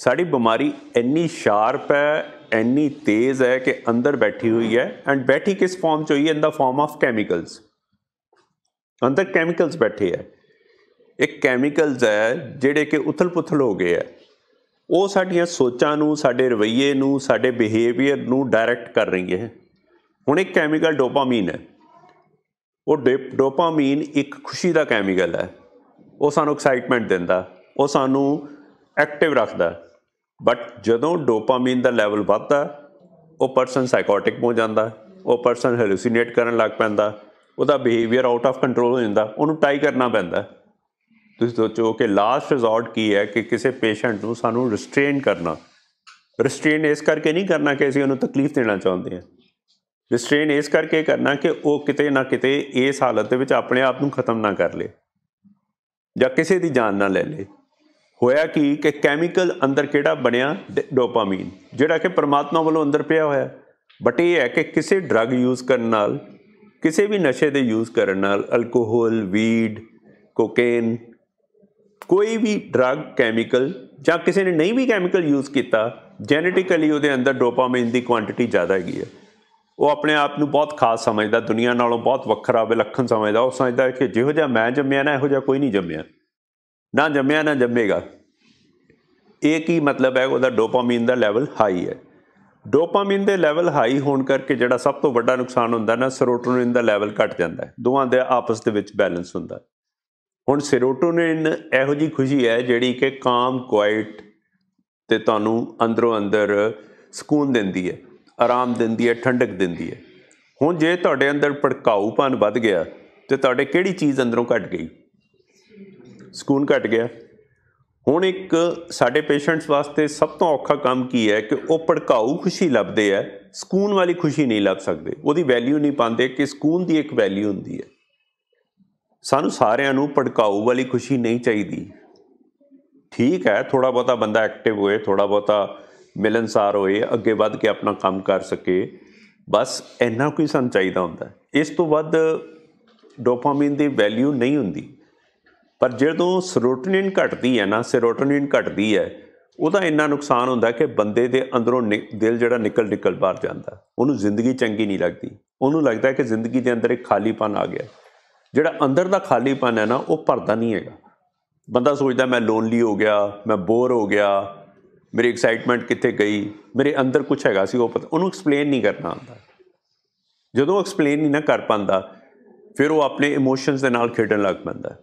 ਸਾਡੀ ਬਿਮਾਰੀ ਇੰਨੀ ਸ਼ਾਰਪ ਹੈ ਇੰਨੀ ਤੇਜ਼ ਹੈ ਕਿ ਅੰਦਰ ਬੈਠੀ ਹੋਈ ਹੈ ਐਂਡ ਬੈਠੀ ਕਿਸ ਫਾਰਮ ਚ ਹੋਈ ਹੈ in the form of chemicals ਅੰਦਰ ਕੈਮੀਕਲਸ ਬੈਠੇ ਹੈ ਇੱਕ ਕੈਮੀਕਲਸ ਹੈ ਜਿਹੜੇ ਕਿ ਉਥਲ-ਪੁਥਲ ਹੋ ਗਏ ਹੈ ਉਹ ਸਾਡੀਆਂ ਸੋਚਾਂ ਨੂੰ ਸਾਡੇ ਰਵਈਏ ਨੂੰ ਸਾਡੇ ਬਿਹੇਵੀਅਰ ਨੂੰ ਡਾਇਰੈਕਟ ਕਰ ਰਹੀ ਹੈ ਹੁਣ ਇੱਕ ਕੈਮੀਕਲ ਡੋਪਾਮਾਈਨ ਹੈ ਉਹ ਡੋਪਾਮਾਈਨ ਇੱਕ ਖੁਸ਼ੀ ਦਾ ਕੈਮੀਕਲ ਹੈ ਉਹ ਸਾਨੂੰ ਐਕਸਾਈਟਮੈਂਟ ਦਿੰਦਾ ਉਹ ਸਾਨੂੰ ਐਕਟਿਵ ਰੱਖਦਾ ਬਟ ਜਦੋਂ ਡੋਪਾਮਾਈਨ ਦਾ ਲੈਵਲ ਵੱਧਦਾ ਉਹ ਪਰਸਨ ਸਾਈਕੋਟਿਕ ਹੋ ਜਾਂਦਾ ਉਹ ਪਰਸਨ ਹੈਲੂਸੀਨੇਟ ਕਰਨ ਲੱਗ ਪੈਂਦਾ ਉਹਦਾ ਬਿਹੇਵੀਅਰ ਆਊਟ ਆਫ ਕੰਟਰੋਲ ਹੋ ਜਾਂਦਾ ਉਹਨੂੰ ਟਾਈ ਕਰਨਾ ਪੈਂਦਾ ਤੁਸੀਂ ਸੋਚੋ ਕਿ ਲਾਸਟ ਰਿਜ਼ੋਰਟ ਕੀ ਹੈ ਕਿ ਕਿਸੇ ਪੇਸ਼ੈਂਟ ਨੂੰ ਸਾਨੂੰ ਰਿਸਟ੍ਰੇਨ ਕਰਨਾ ਰਿਸਟ੍ਰੇਨ ਇਸ ਕਰਕੇ ਨਹੀਂ ਕਰਨਾ ਕਿ ਅਸੀਂ ਉਹਨੂੰ ਤਕਲੀਫ ਦੇਣਾ ਚਾਹੁੰਦੇ ਹਾਂ ਰਿਸਟ੍ਰੇਨ ਇਸ ਕਰਕੇ ਕਰਨਾ ਕਿ ਉਹ ਕਿਤੇ ਨਾ ਕਿਤੇ ਇਸ ਹਾਲਤ ਦੇ ਵਿੱਚ ਆਪਣੇ ਆਪ ਨੂੰ ਖਤਮ ਨਾ ਕਰ ਲੇ ਜਾਂ ਕਿਸੇ ਦੀ ਜਾਨ ਨਾ ਲੈ ਲੇ ਹੋਇਆ ਕਿ ਕਿ ਕੈਮੀਕਲ ਅੰਦਰ ਕਿਹੜਾ ਬਣਿਆ ਡੋਪਾਮਾਈਨ ਜਿਹੜਾ ਕਿ ਪਰਮਾਤਮਾ ਵੱਲੋਂ ਅੰਦਰ ਪਿਆ ਹੋਇਆ ਬਟ ਇਹ ਹੈ ਕਿ ਕਿਸੇ ਡਰੱਗ ਯੂਜ਼ ਕਰਨ ਨਾਲ ਕਿਸੇ ਵੀ ਨਸ਼ੇ ਦੇ ਯੂਜ਼ ਕਰਨ ਨਾਲ ਅਲਕੋਹਲ ਵੀਡ ਕੋਕੇਨ ਕੋਈ ਵੀ ਡਰੱਗ ਕੈਮੀਕਲ ਜਾਂ ਕਿਸੇ ਨੇ ਨਹੀਂ ਵੀ ਕੈਮੀਕਲ ਯੂਜ਼ ਕੀਤਾ ਜੈਨੇਟਿਕਲੀ ਉਹਦੇ ਅੰਦਰ ਡੋਪਾਮਾਈਨ ਦੀ ਕੁਆਂਟੀਟੀ ਜ਼ਿਆਦਾ ਹੈਗੀ ਹੈ ਉਹ ਆਪਣੇ ਆਪ ਨੂੰ ਬਹੁਤ ਖਾਸ ਸਮਝਦਾ ਦੁਨੀਆ ਨਾਲੋਂ ਬਹੁਤ ਵੱਖਰਾ ਵਿਲੱਖਣ ਸਮਝਦਾ ਉਹ ਸਮਝਦਾ ਕਿ ਜਿਹੋ ਜਿਹਾ ਮੈਂ ਜੰਮਿਆ ਨਾ ਇਹੋ ਜਿਹਾ ਕੋਈ ਨਹੀਂ ਜੰਮਿਆ ਨਾ ਜੰਮਿਆ ਨਾ ਜੰਮੇਗਾ ਇਹ ਕੀ ਮਤਲਬ ਹੈ ਉਹਦਾ ਡੋਪਾਮਾਈਨ ਦਾ ਲੈਵਲ ਹਾਈ ਹੈ ਡੋਪਾਮਾਈਨ ਦੇ ਲੈਵਲ ਹਾਈ ਹੋਣ ਕਰਕੇ ਜਿਹੜਾ ਸਭ ਤੋਂ ਵੱਡਾ ਨੁਕਸਾਨ ਹੁੰਦਾ ਨਾ ਸੈਰੋਟੋਨਿਨ ਦਾ ਲੈਵਲ ਘਟ ਜਾਂਦਾ ਹੈ ਦੋਵਾਂ ਦੇ ਆਪਸ ਦੇ ਵਿੱਚ ਬੈਲੈਂਸ ਹੁੰਦਾ ਹੁਣ ਸੈਰੋਟੋਨਿਨ ਇਹੋ ਜੀ ਖੁਸ਼ੀ ਹੈ ਜਿਹੜੀ ਕਿ ਕਾਮ ਕੁਆਇਟ ਤੇ ਤੁਹਾਨੂੰ ਅੰਦਰੋਂ ਅੰਦਰ ਸਕੂਨ ਦਿੰਦੀ ਹੈ ਆਰਾਮ ਦਿੰਦੀ ਹੈ ਠੰਡਕ ਦਿੰਦੀ ਹੈ ਹੁਣ ਜੇ ਤੁਹਾਡੇ ਅੰਦਰ ਭੜਕਾਊਪਨ ਵੱਧ ਗਿਆ ਤੇ ਤੁਹਾਡੇ ਕਿਹੜੀ ਚੀਜ਼ ਅੰਦਰੋਂ ਘਟ ਗਈ ਸਕੂਨ ਘਟ ਗਿਆ ਹੁਣ ਇੱਕ ਸਾਡੇ ਪੇਸ਼ੈਂਟਸ ਵਾਸਤੇ ਸਭ ਤੋਂ ਔਖਾ ਕੰਮ ਕੀ ਹੈ ਕਿ ਉਹ ਭੜਕਾਊ ਖੁਸ਼ੀ ਲੱਭਦੇ ਆ ਸਕੂਨ ਵਾਲੀ ਖੁਸ਼ੀ ਨਹੀਂ ਲੱਭ ਸਕਦੇ ਉਹਦੀ ਵੈਲਿਊ ਨਹੀਂ ਪਾਉਂਦੇ ਕਿ ਸਕੂਨ ਦੀ ਇੱਕ ਵੈਲਿਊ ਹੁੰਦੀ ਹੈ ਸਾਨੂੰ ਸਾਰਿਆਂ ਨੂੰ ਭੜਕਾਊ ਵਾਲੀ ਖੁਸ਼ੀ ਨਹੀਂ ਚਾਹੀਦੀ ਠੀਕ ਹੈ ਥੋੜਾ ਬਹੁਤਾ ਬੰਦਾ ਐਕਟਿਵ ਹੋਏ ਥੋੜਾ ਬਹੁਤਾ ਮਿਲਨਸਾਰ ਹੋਏ ਅੱਗੇ ਵੱਧ ਕੇ ਆਪਣਾ ਕੰਮ ਕਰ ਸਕੇ ਬਸ ਇੰਨਾ ਕੋਈ ਸਾਨੂੰ ਚਾਹੀਦਾ ਹੁੰਦਾ ਇਸ ਤੋਂ ਵੱਧ ਡੋਪਾਮਾਈਨ ਦੀ ਵੈਲਿਊ ਨਹੀਂ ਹੁੰਦੀ ਪਰ ਜਦੋਂ ਸੈਰੋਟੋਨਿਨ ਘਟਦੀ ਹੈ ਨਾ ਸੈਰੋਟੋਨਿਨ ਘਟਦੀ ਹੈ ਉਹਦਾ ਇੰਨਾ ਨੁਕਸਾਨ ਹੁੰਦਾ ਕਿ ਬੰਦੇ ਦੇ ਅੰਦਰੋਂ ਦਿਲ ਜਿਹੜਾ ਨਿਕਲ ਨਿਕਲ ਬਾਹਰ ਜਾਂਦਾ ਉਹਨੂੰ ਜ਼ਿੰਦਗੀ ਚੰਗੀ ਨਹੀਂ ਲੱਗਦੀ ਉਹਨੂੰ ਲੱਗਦਾ ਕਿ ਜ਼ਿੰਦਗੀ ਦੇ ਅੰਦਰ ਇੱਕ ਖਾਲੀਪਨ ਆ ਗਿਆ ਜਿਹੜਾ ਅੰਦਰ ਦਾ ਖਾਲੀਪਨ ਹੈ ਨਾ ਉਹ ਭਰਦਾ ਨਹੀਂ ਹੈਗਾ ਬੰਦਾ ਸੋਚਦਾ ਮੈਂ ਲੋਨਲੀ ਹੋ ਗਿਆ ਮੈਂ ਬੋਰ ਹੋ ਗਿਆ ਮੇਰੀ ਐਕਸਾਈਟਮੈਂਟ ਕਿੱਥੇ ਗਈ ਮੇਰੇ ਅੰਦਰ ਕੁਝ ਹੈਗਾ ਸੀ ਉਹ ਪਤਾ ਉਹਨੂੰ ਐਕਸਪਲੇਨ ਨਹੀਂ ਕਰਨਾ ਹੁੰਦਾ ਜਦੋਂ ਐਕਸਪਲੇਨ ਨਹੀਂ ਨਾ ਕਰ ਪਾਂਦਾ ਫਿਰ ਉਹ ਆਪਣੇ ਇਮੋਸ਼ਨਸ ਦੇ ਨਾਲ ਖੇਡਣ ਲੱਗ ਪੈਂਦਾ